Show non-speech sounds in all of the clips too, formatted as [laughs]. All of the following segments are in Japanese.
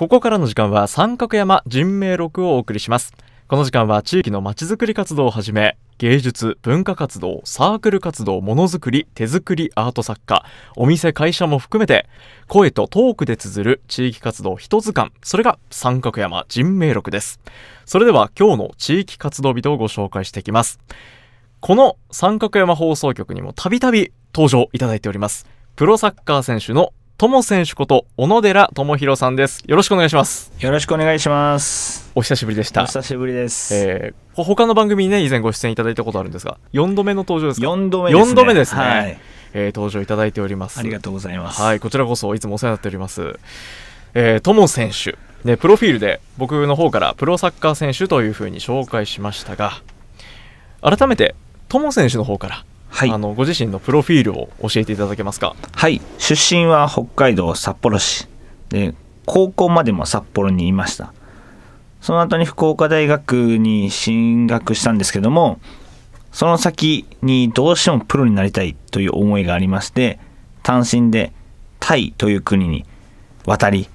ここからの時間は三角山人命録をお送りしますこの時間は地域のまちづくり活動をはじめ芸術文化活動サークル活動ものづくり手作りアート作家お店会社も含めて声とトークで綴る地域活動一図鑑それが三角山人命録ですそれでは今日の地域活動日をご紹介していきますこの三角山放送局にもたびたび登場いただいておりますプロサッカー選手の友選手こと小野寺智博さんですよろしくお願いしますよろしくお願いしますお久しぶりでしたお久しぶりです、えー、他の番組にね以前ご出演いただいたことあるんですが4度目の登場ですか4度目ですね度目ですね、はい、えー、登場いただいておりますありがとうございますはいこちらこそいつもお世話になっておりますえー、トモ選手ねプロフィールで僕の方からプロサッカー選手というふうに紹介しましたが改めてトモ選手の方からはい、あのご自身のプロフィールを教えていただけますかはい出身は北海道札幌市で高校までも札幌にいましたその後に福岡大学に進学したんですけどもその先にどうしてもプロになりたいという思いがありまして単身でタイという国に渡り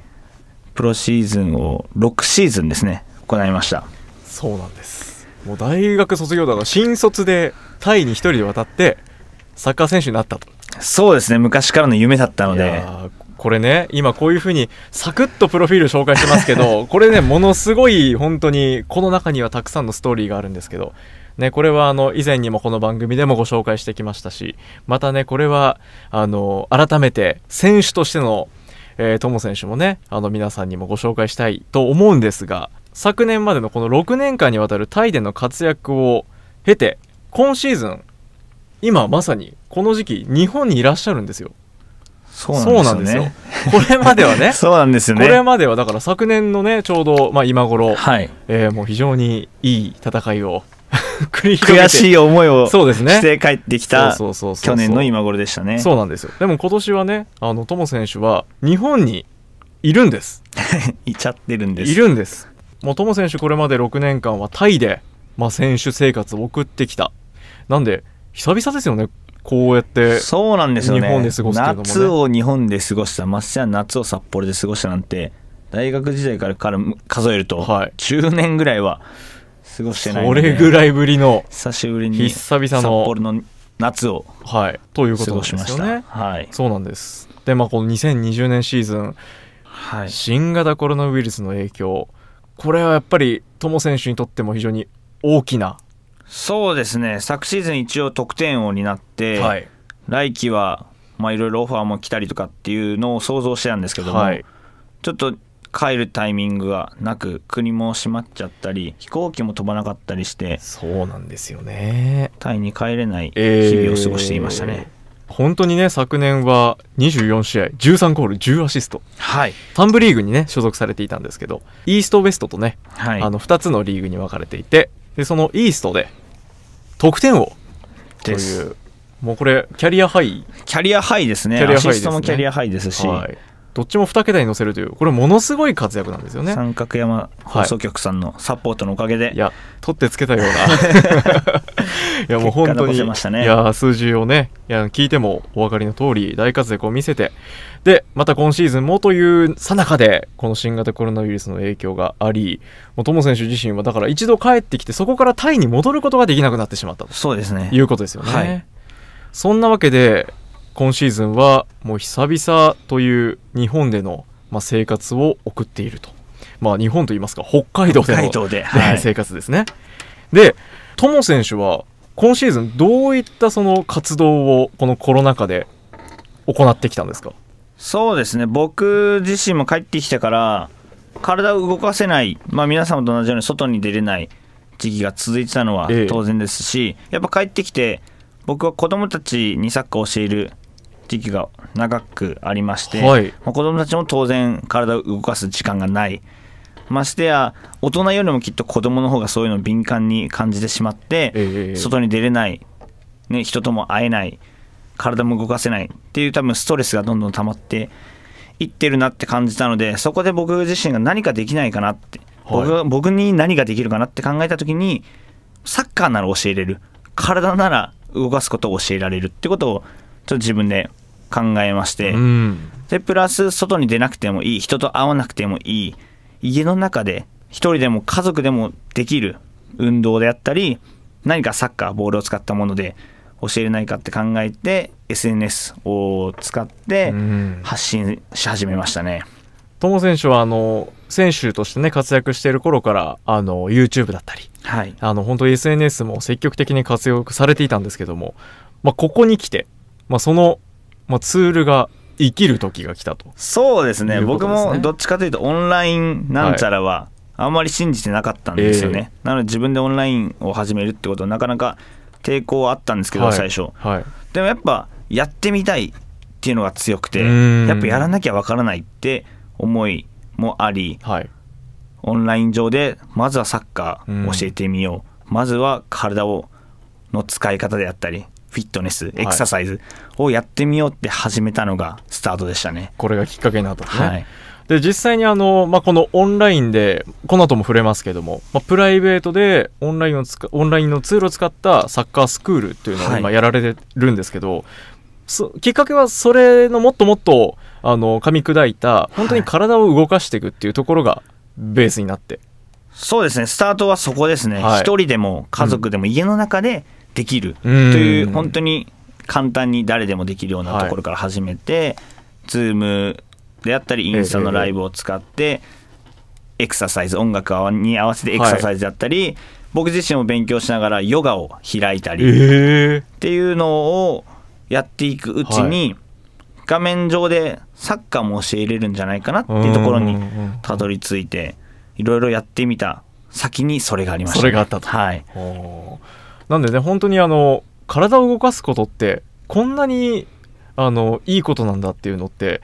プロシーズンを6シーズンですね行いましたそうなんですもう大学卒業だから新卒でタイに一人で渡ってサッカー選手になったとそうですね昔からの夢だったのでこれね今こういうふうにサクッとプロフィール紹介してますけど [laughs] これねものすごい本当にこの中にはたくさんのストーリーがあるんですけどね、これはあの以前にもこの番組でもご紹介してきましたしまたねこれはあの改めて選手としての、えー、トモ選手もねあの皆さんにもご紹介したいと思うんですが昨年までのこの6年間にわたるタイでの活躍を経て、今シーズン、今まさにこの時期、日本にいらっしゃるんですよ。そうなんですよ、ねすよ、これまではね [laughs] そうなんですねこれまではだから昨年のねちょうど、まあ、今頃、はいえー、もう非常にいい戦いを [laughs] 悔しい思いをそうでして帰ってきた去年の今頃でしたねそうなんですよでも今年はねあのトモ選手は日本にいるんです [laughs] いちゃってるんですいるんですもうトモ選手これまで6年間はタイで、まあ、選手生活を送ってきた。なんで、久々ですよね。こうやって、そうなんですよね。日本で過ごすね夏を日本で過ごした、まっせや夏を札幌で過ごしたなんて、大学時代からから数えると、はい、10年ぐらいは過ごしてない、ね、それぐらいぶりの、久しぶりに、久々の札幌の夏を、はい、ということなんですよね。はい、そうなんです。で、まあ、この2020年シーズン、はい、新型コロナウイルスの影響、これはやっぱり友選手にとっても非常に大きなそうですね昨シーズン一応得点王になって、はい、来季は、まあ、いろいろオファーも来たりとかっていうのを想像してたんですけども、はい、ちょっと帰るタイミングがなく国も閉まっちゃったり飛行機も飛ばなかったりしてそうなんですよねタイに帰れない日々を過ごしていましたね、えー本当にね昨年は24試合13ゴール10アシスト、はい、3部リーグにね所属されていたんですけどイーストウエストとね、はい、あの2つのリーグに分かれていてでそのイーストで得点王というもうこれキャリアハイキャリアハイですねアシストもキャリアハイですし、はいどっちも2桁に乗せるというこれものすごい活躍なんですよね三角山放送局さんのサポートのおかげで、はい、いや取ってつけたような [laughs] いやもう本当に、ね、いや数字をねいや聞いてもお分かりの通り大活躍を見せてでまた今シーズンもというさなかでこの新型コロナウイルスの影響がありもう友選手自身はだから一度帰ってきてそこからタイに戻ることができなくなってしまったとそうですねいうことですよね。はい、そんなわけで今シーズンはもう久々という日本での、まあ、生活を送っていると。まあ、日本といいますか、北海道での、はい、[laughs] 生活ですね。で、友選手は今シーズンどういったその活動をこのコロナ禍で行ってきたんですかそうですね僕自身も帰ってきてから体を動かせない、まあ、皆様と同じように外に出れない時期が続いてたのは当然ですし、ええ、やっぱ帰ってきて僕は子供たちにサッカーを教える時期が長くありまして、はい、まあ、子どもたちも当然体を動かす時間がないましてや大人よりもきっと子どもの方がそういうのを敏感に感じてしまって、えー、外に出れない、ね、人とも会えない体も動かせないっていう多分ストレスがどんどん溜まっていってるなって感じたのでそこで僕自身が何かできないかなって、はい、僕に何ができるかなって考えた時にサッカーなら教えれる体なら動かすことを教えられるってことをちょっと自分で考えまして、うん、でプラス外に出なくてもいい人と会わなくてもいい家の中で1人でも家族でもできる運動であったり何かサッカーボールを使ったもので教えれないかって考えて SNS を使って発信し始めましたね。トモ選手はあの選手としてね活躍している頃からあの YouTube だったり、はい、あの本当 SNS も積極的に活用されていたんですけども、まあ、ここに来てまあ、その、まあ、ツールが生きる時が来たとそうですね、ね、僕もどっちかというとオンラインなんちゃらはあんまり信じてなかったんですよね、えー、なので自分でオンラインを始めるってことはなかなか抵抗はあったんですけど、はい、最初、はい、でもやっぱやってみたいっていうのが強くてやっぱやらなきゃわからないって思いもあり、オンライン上でまずはサッカー教えてみようまずは体をの使い方であったりフィットネス、エクササイズをやってみようって始めたのがスタートでしたね。はい、これがきっかけになったんでね。はいで実際にあの、まあ、このオンラインでこの後も触れますけども、まあ、プライベートでオンラインをつオンラインのツールを使ったサッカースクールっていうのを今やられてるんですけど、はい、きっかけはそれのもっともっとあの噛み砕いた本当に体を動かしていくっていうところがベースになって。はい、そうですねスタートはそこですね、はい、1人でも家族でも家の中でできるという本当に簡単に誰でもできるようなところから始めて、ズー Zoom であったりインスタのライブを使って、エクササイズ音楽に合わせてエクササイズだったり、僕自身も勉強しながらヨガを開いたり、っていうのをやっていくうちに、画面上でサッカーも教えれるんじゃないかなっていうところにたどり着いていろいろやってみた先にそれがありました、それがあったと。はいなんでね、本当にあの、体を動かすことって、こんなに、あの、いいことなんだっていうのって、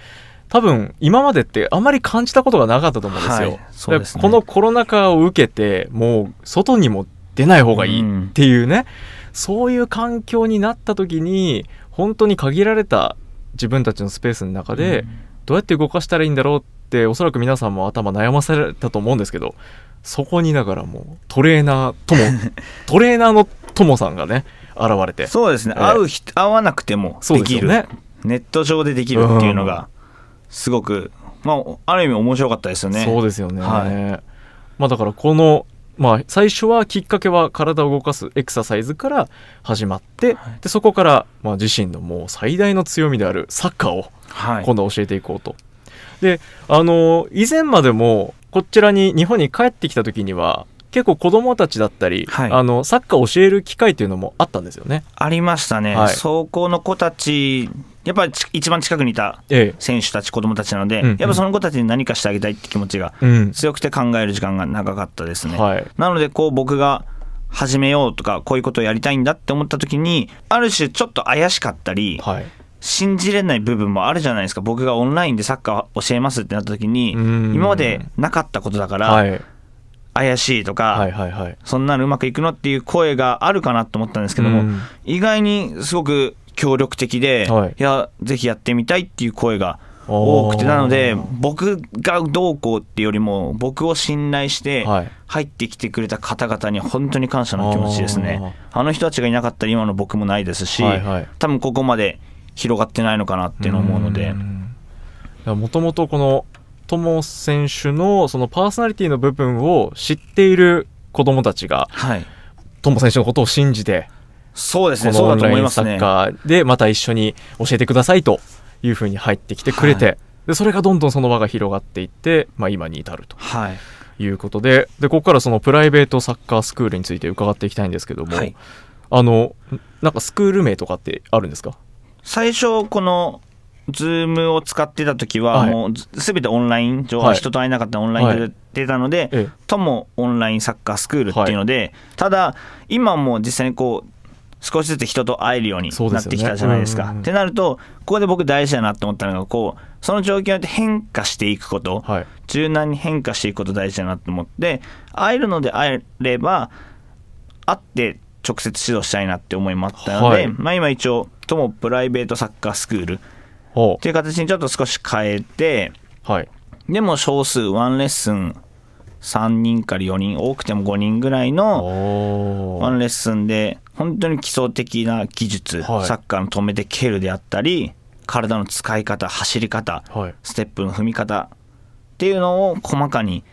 多分今までってあまり感じたことがなかったと思うんですよ。はい、すね、このコロナ禍を受けてもう外にも出ない方がいいっていうね、うん、そういう環境になった時に本当に限られた自分たちのスペースの中でどうやって動かしたらいいんだろうっておそらく皆さんも頭悩まされたと思うんですけどそこにだからもうトレーナーとも [laughs] トレーナーのトさんがね現れてそうですね、えー、会う会わなくてもできるね、ネット上でできるっていうのがすごく、うん、まあ、ある意味面白かったですよねそうですよね、はい、まあ、だからこのまあ、最初はきっかけは体を動かすエクササイズから始まって、はい、でそこから、まあ、自身のもう最大の強みであるサッカーを今度は教えていこうと。はい、であの以前までもこちらに日本に帰ってきた時には結構子どもたちだったり、はい、あのサッカー教える機会というのもあったんですよね。ありましたね、はい、走行の子たちやっぱり一番近くにいた選手たち、ええ、子どもたちなので、うんうん、やっぱその子たちに何かしてあげたいって気持ちが強くて考える時間が長かったですね。うんなのでこう僕が始めようとかこういうことをやりたいんだって思ったときにある種ちょっと怪しかったり、はい、信じれない部分もあるじゃないですか僕がオンラインでサッカー教えますってなった時に今までなかったことだから、はい、怪しいとか、はいはいはい、そんなのうまくいくのっていう声があるかなと思ったんですけども、うん、意外にすごく協力的で、はい、いやぜひやってみたいっていう声が多くてなので僕がどうこうっていうよりも僕を信頼して入ってきてくれた方々に本当に感謝の気持ちですねあの人たちがいなかったら今の僕もないですし、はいはい、多分ここまで広がってないのかなっていうの思うのでもともとこの友選手のそのパーソナリティの部分を知っている子供たちが、はい、友選手のことを信じて、そうですね、そうだと思いますサッカーでまた一緒に教えてくださいというふうに入ってきてくれて、はい、でそれがどんどんその輪が広がっていって、まあ、今に至ると。はいいうことででここからそのプライベートサッカースクールについて伺っていきたいんですけども、はい、あのなんかスクール名とかってあるんですか最初このズームを使ってた時は、もうすべてオンライン上、は人と会えなかったオンラインでやってたので、はい、ともオンラインサッカースクールっていうので、ただ、今も実際にこう、少しずつ人と会えるようになってきたじゃないですか。すねってなると、ここで僕大事だなと思ったのが、こう、その状況によって変化していくこと、はい、柔軟に変化していくこと大事だなと思って、会えるので会えれば、会って直接指導したいなって思いもあったので、はい、まあ今一応、ともプライベートサッカースクールっていう形にちょっと少し変えて、はい、でも少数ワンレッスン3人から4人多くても5人ぐらいのワンレッスンで本当に基礎的な技術、はい、サッカーの止めて蹴るであったり体の使い方走り方、はい、ステップの踏み方っていうのを細かに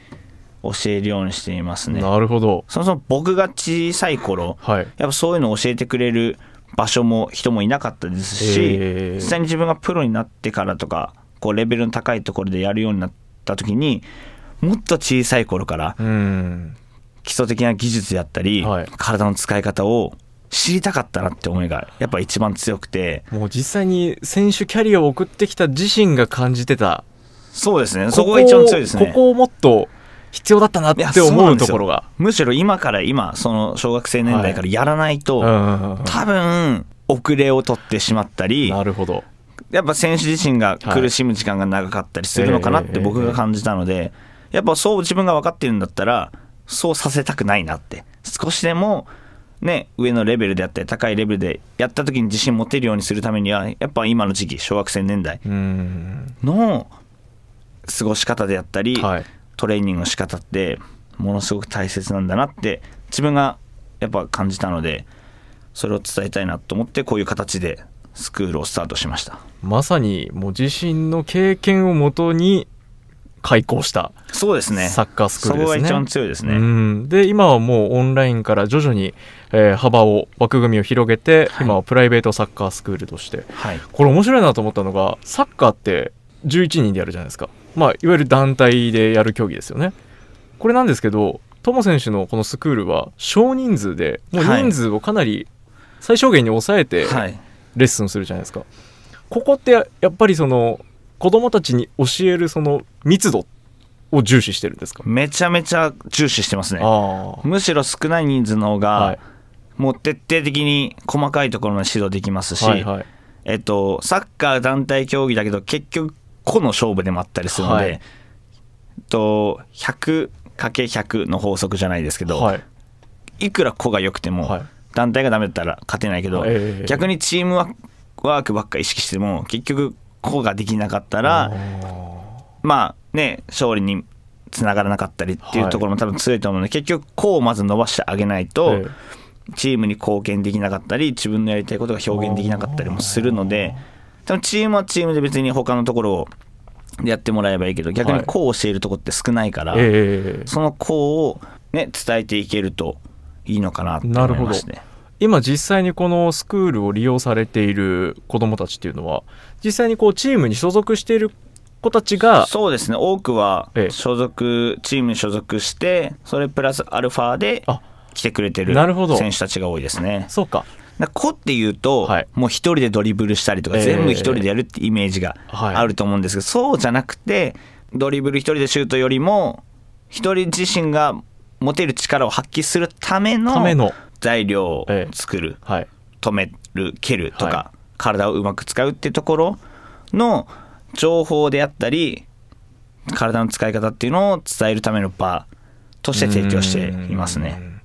教えるようにしていますねなるほどそもそも僕が小さい頃、はい、やっぱそういうのを教えてくれる場所も人もいなかったですし実際に自分がプロになってからとかこうレベルの高いところでやるようになった時にもっと小さい頃から基礎的な技術やったり、体の使い方を知りたかったなって思いがやっぱ一番強くてもう実際に選手キャリアを送ってきた自身が感じてたそうですねそこが一番強いですねここをもっと必要だったなって思うところがむしろ今から今その小学生年代からやらないと、はい、多分遅れを取ってしまったりなるほどやっぱ選手自身が苦しむ時間が長かったりするのかなって僕が感じたので、やっぱそう自分が分かってるんだったらそうさせたくないなって少しでもね、上のレベルであったり高いレベルでやった時に自信持てるようにするためにはやっぱ今の時期小学生年代の過ごし方であったり、はい、トレーニングの仕方ってものすごく大切なんだなって自分がやっぱ感じたのでそれを伝えたいなと思ってこういう形でスクールをスタートしましたまさにもう自身の経験をもとに開校したそうですねサッカースクールですね。そこが一番強いですね。で今はもうオンラインから徐々に、えー、幅を枠組みを広げて、はい、今はプライベートサッカースクールとして、はい、これ面白いなと思ったのがサッカーって11人でやるじゃないですか。まあ、いわゆる団体でやる競技ですよね。これなんですけど、トモ選手のこのスクールは少人数で、もう人数をかなり最小限に抑えてレッスンするじゃないですか。はい、ここってやっぱりその子供たちに教えるその密度を重視してるんですかめちゃめちゃ重視してますね。むしろ少ない人数の方が、はい、もう徹底的に細かいところの指導できますし、はいはい、えっと、サッカー団体競技だけど結局個の勝負でもあったりするので、はい、と 100×100 の法則じゃないですけど、はい、いくら個が良くても団体がダメだったら勝てないけど、はい、逆にチームワークばっか意識しても結局個ができなかったらまあね勝利につながらなかったりっていうところも多分強いと思うので、結局個をまず伸ばしてあげないと。チームに貢献できなかったり自分のやりたいことが表現できなかったりもするので。多分チームはチームで別に他のところをやってもらえばいいけど逆にこう教えるとこって少ないから、はいえー、そのこを、ね、伝えていけるといいのかなと思いますね。今実際にこのスクールを利用されている子どもたちっていうのは実際にこうチームに所属している子たちがそうですね多くは所属、ええ、チームに所属してそれプラスアルファで来てくれてる選手たちが多いですねそうか個っていうと、はい、もう一人でドリブルしたりとか、全部一人でやるってイメージがあると思うんですけど、そうじゃなくてドリブル一人でシュートよりも一人自身が持てる力を発揮するための材料を作る、はい、止める蹴るとか、はい、体をうまく使うっていうところの情報であったり体の使い方っていうのを伝えるための場として提供していますね。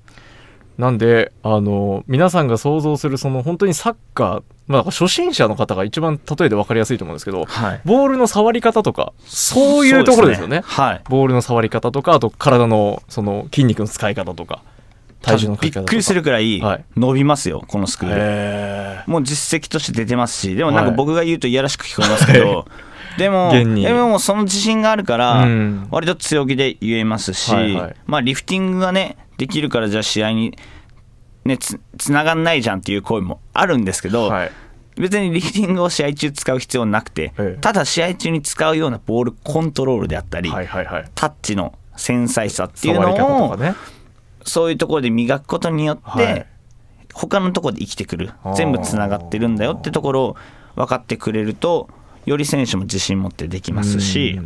なんであの皆さんが想像するその本当にサッカーまあ、初心者の方が一番例えで分かりやすいと思うんですけど、はい、ボールの触り方とかそういうところですよね、ね、はい、ボールの触り方とかあと体のその筋肉の使い方とか体重のびっくりするくらい伸びますよ、はい、このスクールもう実績として出てますしでもなんか僕が言うといやらしく聞こえますけど、は [laughs] い、でもでもその自信があるから割と強気で言えますし、はいはい、まあ、リフティングがねできるからじゃあ試合に、ね、つつながんないじゃんっていう声もあるんですけど、はい、別にリーディングを試合中使う必要なくて、ええ、ただ試合中に使うようなボールコントロールであったり、はいはいはい、タッチの繊細さっていうのを、ね、そういうところで磨くことによって、はい、他のところで生きてくる全部つながってるんだよってところを分かってくれるとより選手も自信持ってできますし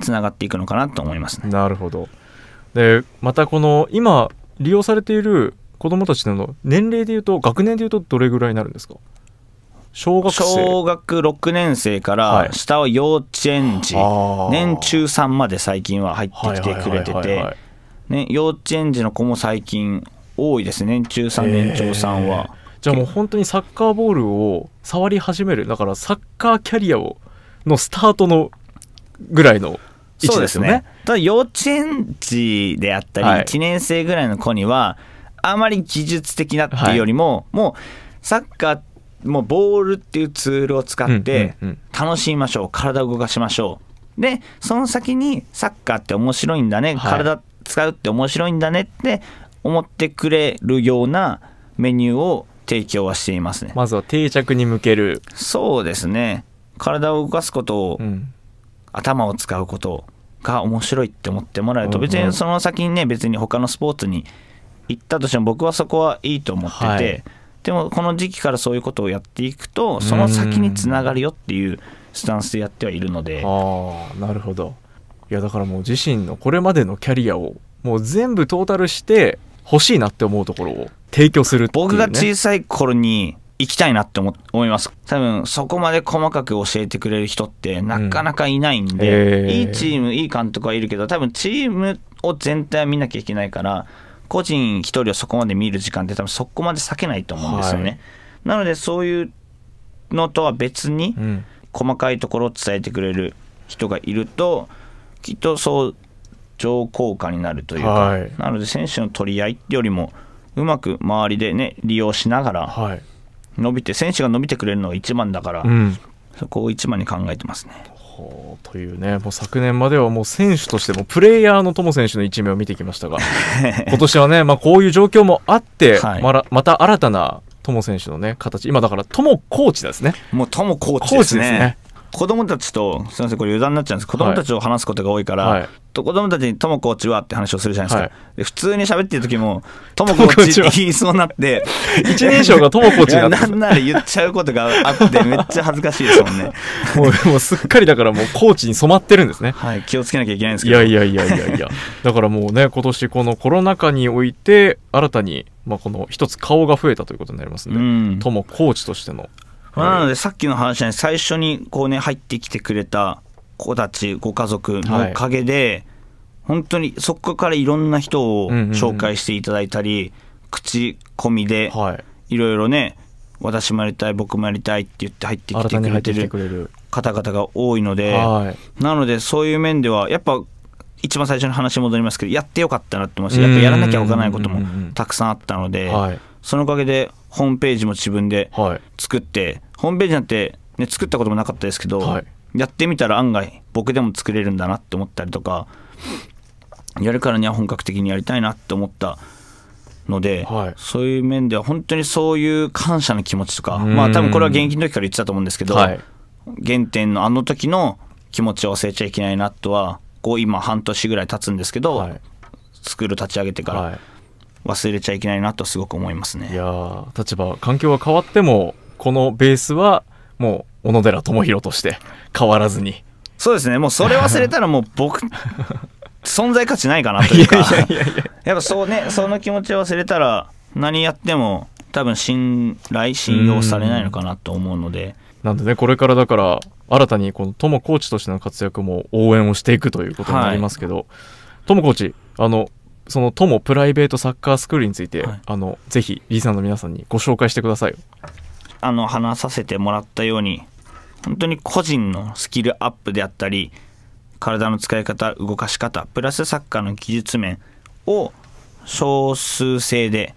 つながっていくのかなと思いますね。なるほどでまたこの今利用されている子どもたちの年齢でいうと学年でいうとどれぐらいになるんですか小学小学6年生から下は幼稚園児、はい、年中3まで最近は入ってきてくれてて、ね、幼稚園児の子も最近多いですね年中3年長さは、えー、じゃあもう本当にサッカーボールを触り始めるだからサッカーキャリアをのスタートのぐらいの位置ですよね。ねただ幼稚園児であったり、1年生ぐらいの子には、あまり技術的なっていうよりも、もうサッカーもうボールっていうツールを使って楽しみましょう、体を動かしましょうでその先にサッカーって面白いんだね、体使うって面白いんだねって思ってくれるようなメニューを提供はしていますねまずは定着に向けるそうですね体を動かすことを、頭を使うことが面白いって思ってもらえると、別にその先にね、別に他のスポーツに行ったとしても、僕はそこはいいと思ってて、はい、でもこの時期からそういうことをやっていくと、その先につながるよっていうスタンスでやってはいるので。ああなるほどいやだからもう自身のこれまでのキャリアをもう全部トータルして欲しいなって思うところを提供する、ね、僕が小さい頃に行きたいなって思います多分そこまで細かく教えてくれる人ってなかなかいないんで、うん、いいチームいい監督はいるけど多分チームを全体は見なきゃいけないから個人1人をそこまで見る時間って多分そこまで避けないと思うんですよね、はい、なのでそういうのとは別に、細かいところを伝えてくれる人がいるときっと相乗効果になるというか、はい、なので選手の取り合いよりもうまく周りでね利用しながら、はい伸びて選手が伸びてくれるのが一番だから、うん、そこを一番に考えてますね。というねもう昨年まではもう選手としてもプレイヤーの友選手の一面を見てきましたが [laughs] 今年はね、まあ、こういう状況もあって、はい、ままた新たな友選手のね形今だから友コーチですねもう友コーチですね子供たちと、すみません、これ油断になっちゃうんです子供たちを話すことが多いから、はい、子供たちにともコーチはって話をするじゃないですか。はい、普通に喋ってる時も、ともコーチって [laughs] 言いそうになって、一年生がともコーチにな [laughs] なんなら言っちゃうことがあって、めっちゃ恥ずかしいですもんね。[laughs] もう、もうすっかりだからもうコーチに染まってるんですね。はい、気をつけなきゃいけないんですけど。いやいやいやいやいや。だからもうね、今年このコロナ禍において、新たに、まあ、この一つ顔が増えたということになりますね。ともコーチとしてのなので、さっきの話に最初にこう、ね、入ってきてくれた子たち、ご家族のおかげで、本当にそこからいろんな人を紹介していただいたり、口コミでいろいろね、私もやりたい、僕もやりたいって言って入ってきてくれてる方々が多いので、なので、そういう面では、やっぱ一番最初の話に戻りますけど、やってよかったなって思いますやっぱやらなきゃ分からないこともたくさんあったので。そのおかげでホームページも自分で作って、はい、ホームページなんて、ね、作ったこともなかったですけど、はい、やってみたら案外僕でも作れるんだなって思ったりとかやるからには本格的にやりたいなって思ったので、はい、そういう面では本当にそういう感謝の気持ちとかまあ多分これは現役の時から言ってたと思うんですけど、原点のあの時の気持ちを忘れちゃいけないなとはこう今半年ぐらい経つんですけど、スクール立ち上げてから。忘れちゃいけないなとすごく思いますねいや立場環境は変わってもこのベースはもう小野寺智弘として変わらずにそうですねもうそれ忘れたらもう僕 [laughs] 存在価値ないかなというかやっぱそうねその気持ちを忘れたら何やっても多分信頼信用されないのかなと思うのでなんでねこれからだから新たにこのトモコーチとしての活躍も応援をしていくということになりますけど、はい、トモコーチあのその友プライベートサッカースクールについて、はい、あのぜひリーさんの皆さんにご紹介してくださいあの話させてもらったように本当に個人のスキルアップであったり体の使い方動かし方プラスサッカーの技術面を少数制で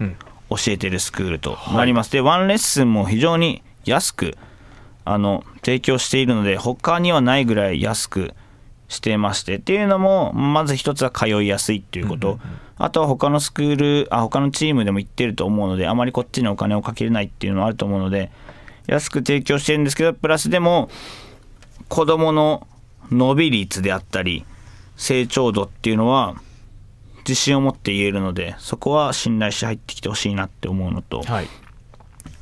教えてるスクールとなります、うんはい、でワンレッスンも非常に安くあの提供しているので他にはないぐらい安くしてましてっていうのもまず一つは通いやすいっていうこと、うんうんうん、あとは他のスクールあ他のチームでも行ってると思うのであまりこっちにお金をかけれないっていうのはあると思うので安く提供してるんですけどプラスでも子どもの伸び率であったり成長度っていうのは自信を持って言えるのでそこは信頼して入ってきてほしいなって思うのと、はい、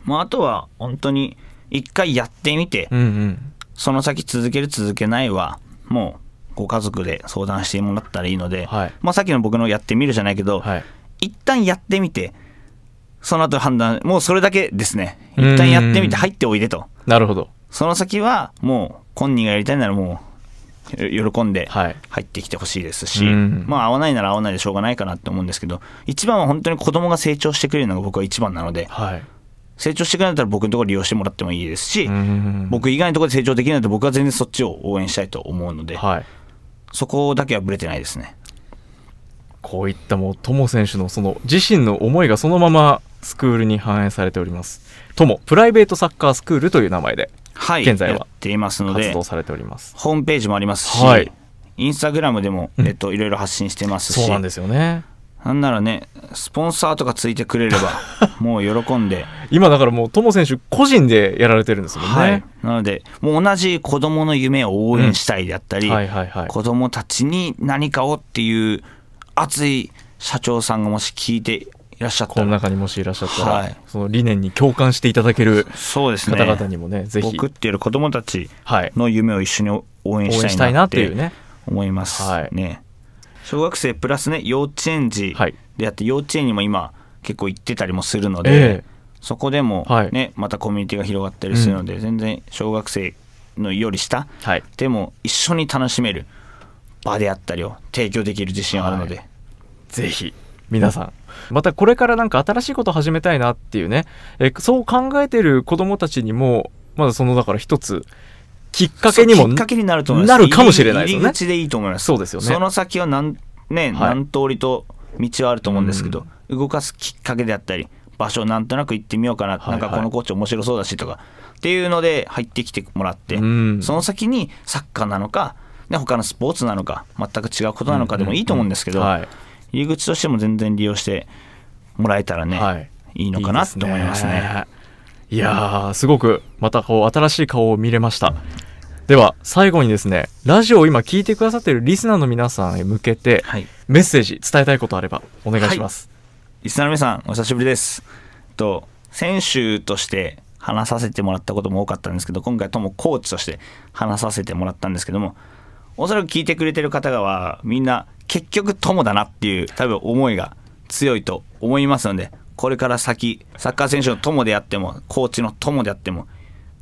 まあ、あとは本当に一回やってみて、うんうん、その先続ける続けないはもうご家族で相談してもらったらいいので、はい、まあ、さっきの僕のやってみるじゃないけど、はい、一旦やってみてその後判断もうそれだけですね一旦やってみて入っておいでとなるほどその先はもう本人がやりたいならもう喜んで入ってきてほしいですし、はい、まあ合わないなら合わないでしょうがないかなって思うんですけど一番は本当に子供が成長してくれるのが僕は一番なので、成長してくれたら僕のところ利用してもらってもいいですし、僕以外のところで成長できないと僕は全然そっちを応援したいと思うので、はい、そこだけはぶれてないですね。こういったもう、友選手のその自身の思いがそのままスクールに反映されております。友プライベートサッカースクールという名前で、は現在は活動されております。ホームページもありますし、はい、インスタグラムでも、えっと、いろいろ発信してますし、うん、そうなんですよね。なんならねスポンサーとかついてくれれば [laughs] もう喜んで今だからもう友選手個人でやられてるんですもんね、はい、なのでもう同じ子どもの夢を応援したいであったり、子どもたちに何かをっていう熱い社長さんがもし聞いていらっしゃったこの中にもしいらっしゃったら、はい、その理念に共感していただける方々にもね、ね、ぜひ送っている子どもたちの夢を一緒に応援したいなっていうね思いますはい小学生プラスね幼稚園児であって、幼稚園にも今結構行ってたりもするので、そこでもね、またコミュニティが広がったりするので、全然小学生のより下、でも一緒に楽しめる場であったりを提供できる自信があるので、ぜひ皆さんまたこれからなんか新しいことを始めたいなっていうねえそう考えてる子どもたちにもまだそのだから一つきっかけにもきっかけになると思いますなるかもしれないですね入り口でいいと思いますそうですよねその先は何,、ね、何通りと道はあると思うんですけど、動かすきっかけであったり場所なんとなく行ってみようかな、はいはい、なんかこのコーチ面白そうだしとかっていうので入ってきてもらって、うん、その先にサッカーなのか、ね、他のスポーツなのか全く違うことなのかでもいいと思うんですけど、うんうんうんはい、入り口としても全然利用してもらえたらね、はい、いいのかなと思いますね。いいいやー、すごくまたこう新しい顔を見れました。では最後にですね、ラジオを今聞いてくださっているリスナーの皆さんへ向けて、メッセージ伝えたいことあればお願いします。はい、リスナーの皆さん、お久しぶりです。と選手として話させてもらったことも多かったんですけど、今回ともコーチとして話させてもらったんですけども、おそらく聞いてくれてる方はみんな結局友だなっていう多分思いが強いと思いますので、これから先サッカー選手の友であってもコーチの友であっても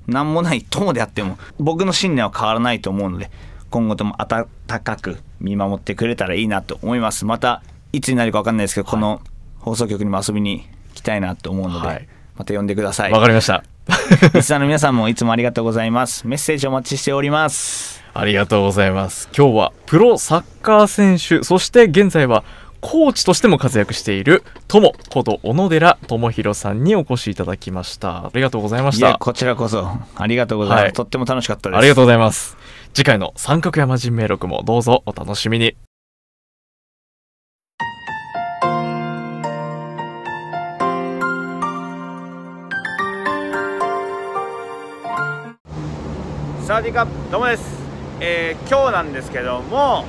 何もない友であっても僕の信念は変わらないと思うので今後とも温かく見守ってくれたらいいなと思いますまたいつになるか分かんないですけど、この放送局にも遊びに来たいなと思うので、はい、また呼んでくださいわかりました [laughs] リスナーの皆さんもいつもありがとうございますメッセージお待ちしておりますありがとうございます今日はプロサッカー選手そして現在はコーチとしても活躍している友こと小野寺智弘さんにお越しいただきましたありがとうございましたこちらこそありがとうございます、はい、とっても楽しかったですありがとうございます次回の三角山人名録もどうぞお楽しみにサーディカップどうもです、えー、今日なんですけども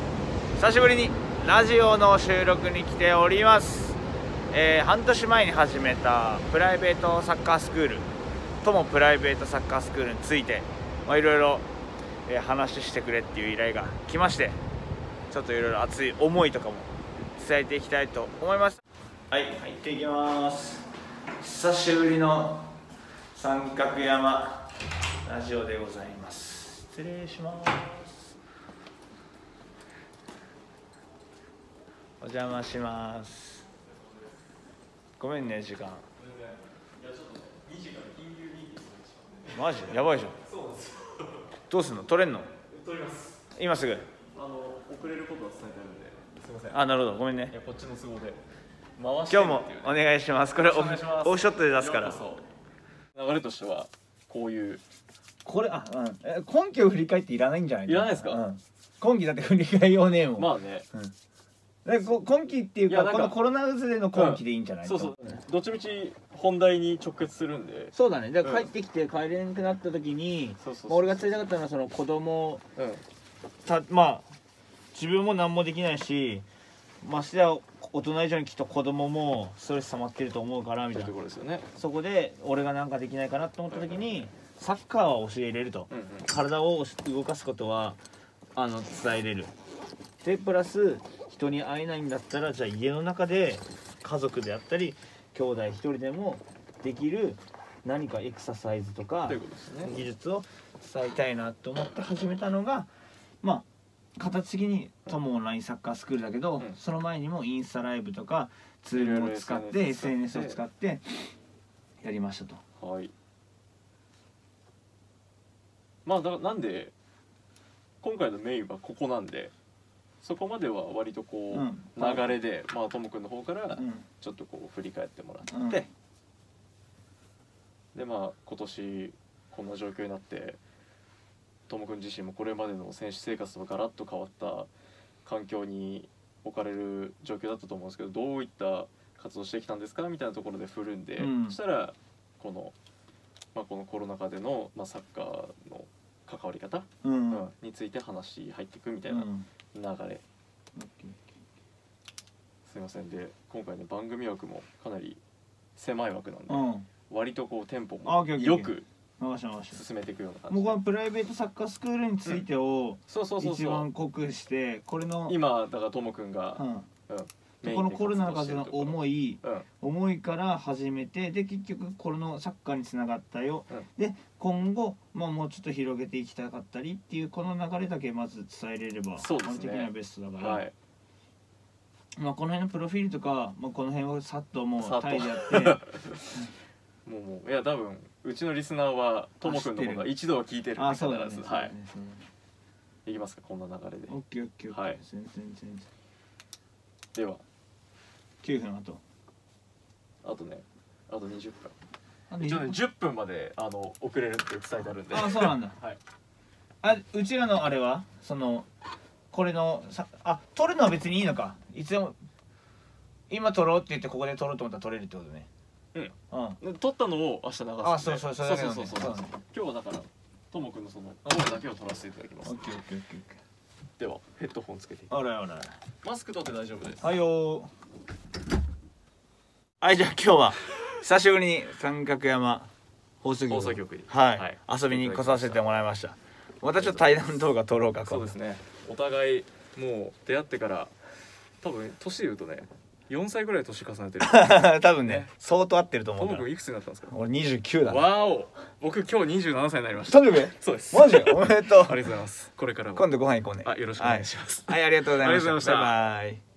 久しぶりにラジオの収録に来ております、えー、半年前に始めたプライベートサッカースクールともプライベートサッカースクールについていろいろ話してくれっていう依頼が来ましてちょっといろいろ熱い思いとかも伝えていきたいと思いますはい入っていきます久しぶりの三角山ラジオでございます失礼しますお邪魔しますごめんね時間マジやばいじゃんどうすんの取れんの今すぐあの遅れることは伝えてあるんですいませんあなるほどごめんねいやこっちの都合で今日もお願いしますこれオフショットで出すから流れとしてはこういうこれあ、うん、今期を振り返っていらないんじゃないいらないですか、うん、今期だって振り返りようねえもんまあね、うんでこ今期っていういかこのコロナ渦での今期でいいんじゃない、そうそうどっちみち本題に直結するんでそうだねだから帰ってきて帰れなくなった時に、俺が伝えたかったのはその子供うんたまあ自分も何もできないしましては大人以上にきっと子供もストレス溜まってると思うからみたいなところですよねそこで俺がなんかできないかなと思った時にサッカーは教えれるとうんうん体を動かすことはあの伝えれるでプラス人に会えないんだったらじゃあ家の中で家族であったり兄弟一人でもできる何かエクササイズとか技術を伝えたいなと思って始めたのがまあ形的にトモオンラインサッカースクールだけど、うん、その前にもインスタライブとかツールを使って SNS を使ってやりましたと。はい、まあだなんで今回のメインはここなんでそこまでは割とこう流れで、まあともくんの方からちょっとこう振り返ってもらって、でまあ今年こんな状況になってともくん自身もこれまでの選手生活とガラッと変わった環境に置かれる状況だったと思うんですけどどういった活動してきたんですかみたいなところで振るんで、うん、そしたらこの,、まあ、このコロナ禍での、まあ、サッカーの関わり方、うん、について話入っていくみたいな流れすいませんで今回ね番組枠もかなり狭い枠なんで、うん、割とこうテンポもよく進めていくような感じ僕はプライベートサッカースクールについてを一番濃くしてこれの今だからともくんが、うん、うん、このコロナの数の思い、うん、思いから始めてで結局このサッカーにつながったよ、うん、で今後、まあ、もうちょっと広げていきたかったりっていうこの流れだけまず伝えれれば基本、ね、的にはベストだから。はいまあ、この辺のプロフィールとか、まあ、この辺をさっともうタイでやって [laughs] もうもういや多分うちのリスナーはともくんの方が一度は聞いてるあそうだ、ね、はい、ね、いきますかこんな流れでオッケーオッケーオッケー、はい、全然全然では9分あとあとねあと20分一応ね10分まであの遅れるって伝えてあるんであそうなんだ、はい、あうちらのあれはそのこれのさあ撮るのは別にいいのかいつでも今撮ろうって言ってここで撮ろうと思ったら撮れるってことねうん、うん、撮ったのを明日流す、ね、あそうそうそう、うそうそうそうそう今日はだからともくんのその声だけを撮らせていただきます、ね、ではヘッドホンつけてあらあらマスク取って大丈夫ですはいよーはいじゃあ今日は久しぶりに三角山放送局放送局に、はいはい遊びに来させてもらいましたまたちょっと対談動画撮ろうかそうですねお互いもう出会ってから多分年で言うとね4歳ぐらい年重ねてる [laughs] 多分ね相当合ってると思うかムら君いくつになったんですか俺29だわお僕今日27歳になりましたトム君そうですマジ [laughs] おめでとうありがとうございますこれからも今度ご飯行こうねはいよろしくお願いしますはい、はいありがとうございましたありがとうございましたバイバイ